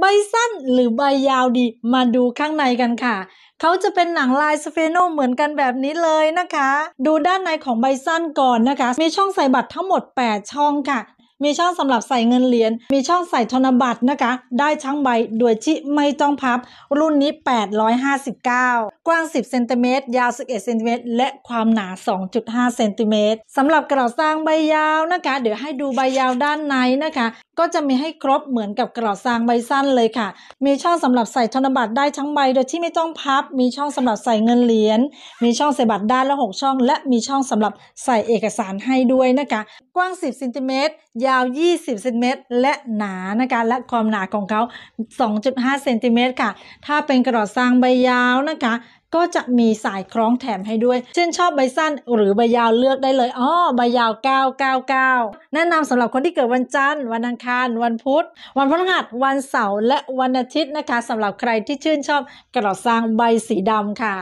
ใบสั้นหรือใบยาวดีมาดูข้างในกันค่ะเขาจะเป็นหนังลายสเฟโนเหมือนกันแบบนี้เลยนะคะ ดูด้านในของใบสั้นก่อนนะคะ มีช่องใส่บัตรทั้งหมด 8 ช่องค่ะมีช่องสำหรับใส่เงินเหรียญ มีช่องใส่ธนบัตรนะคะ ได้ชั้งใบด้วยที่ไม่ต้องพับ รุ่นนี้ 859 กว้าง10เซนติเมตรยาว 11เซนติเมตรและความหนา2.5เซนติเมตรสำหรับกระสร้างใบยาวนะคะ เดี๋ยวให้ดูใบยาวด้านในนะคะ ก็จะมีให้ครบเหมือนกับกระสร้างใบสั้นเลยค่ะ มีช่องสำหรับใส่ธนบัตรได้ทั้งใบโดยที่ไม่ต้องพับ มีช่องสำหรับใส่เงินเหรียญ มีช่องใส่บัตรด้านละ 6 ช่อง และมีช่องสำหรับใส่เอกสารให้ด้วยนะคะ กว้าง10ซนติเมตรยาวาว20เซนเมตรและหนา นะคะ และความหนาของเขา2.5เซนติเมตรค่ะ ถ้าเป็นกระดอสร้างใบยาวนะคะ ก็จะมีสายคล้องแถมให้ด้วย เช่นชอบใบสั้นหรือใบยาวเลือกได้เลยอ๋อใบยาว 999 แนะนำสำหรับคนที่เกิดวันจันทร์ วันอังคาร วันพุธ วันพฤหัสวันเสาร์ และวันอาทิตย์นะคะ สำหรับใครที่ชื่นชอบกระดอสร้างใบสีดำค่ะ